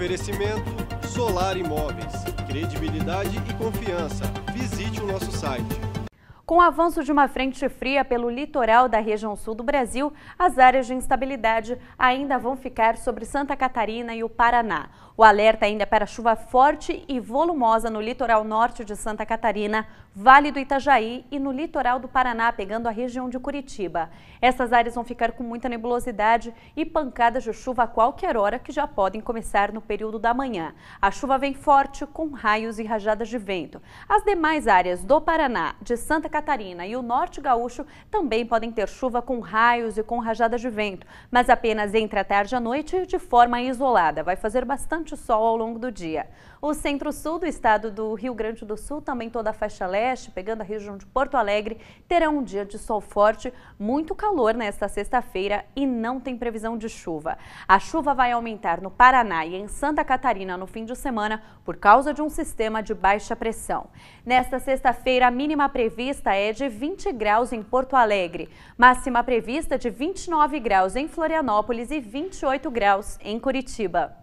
Oferecimento Solar Imóveis. Credibilidade e confiança. Visite o nosso site com o avanço de uma frente fria pelo litoral da região sul do Brasil, as áreas de instabilidade ainda vão ficar sobre Santa Catarina e o Paraná. O alerta ainda é para chuva forte e volumosa no litoral norte de Santa Catarina, Vale do Itajaí e no litoral do Paraná, pegando a região de Curitiba. Essas áreas vão ficar com muita nebulosidade e pancadas de chuva a qualquer hora que já podem começar no período da manhã. A chuva vem forte com raios e rajadas de vento. As demais áreas do Paraná, de Santa Catarina, Catarina e o norte gaúcho também podem ter chuva com raios e com rajadas de vento, mas apenas entre a tarde e a noite de forma isolada. Vai fazer bastante sol ao longo do dia. O centro-sul do estado do Rio Grande do Sul, também toda a faixa leste, pegando a região de Porto Alegre, terá um dia de sol forte, muito calor nesta sexta-feira e não tem previsão de chuva. A chuva vai aumentar no Paraná e em Santa Catarina no fim de semana por causa de um sistema de baixa pressão. Nesta sexta-feira, a mínima prevista prevista é de 20 graus em Porto Alegre, máxima prevista de 29 graus em Florianópolis e 28 graus em Curitiba.